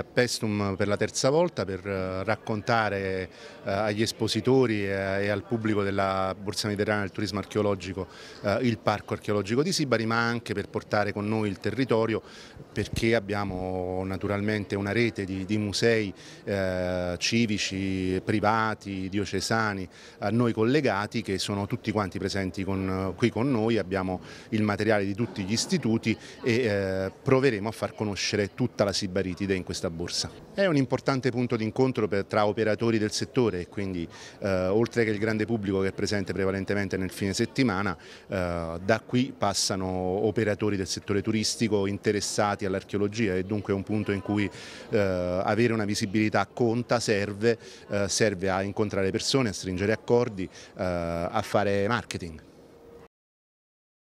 A Pestum per la terza volta per eh, raccontare eh, agli espositori eh, e al pubblico della Borsa Mediterranea del Turismo Archeologico il Parco Archeologico di Sibari ma anche per portare con noi il territorio perché abbiamo naturalmente una rete di, di musei eh, civici, privati, diocesani a noi collegati che sono tutti quanti presenti con, qui con noi, abbiamo il materiale di tutti gli istituti e eh, proveremo a far conoscere tutta la Sibaritide in questa questa borsa. È un importante punto d'incontro tra operatori del settore e quindi eh, oltre che il grande pubblico che è presente prevalentemente nel fine settimana, eh, da qui passano operatori del settore turistico interessati all'archeologia e dunque è un punto in cui eh, avere una visibilità conta, serve, eh, serve a incontrare persone, a stringere accordi, eh, a fare marketing.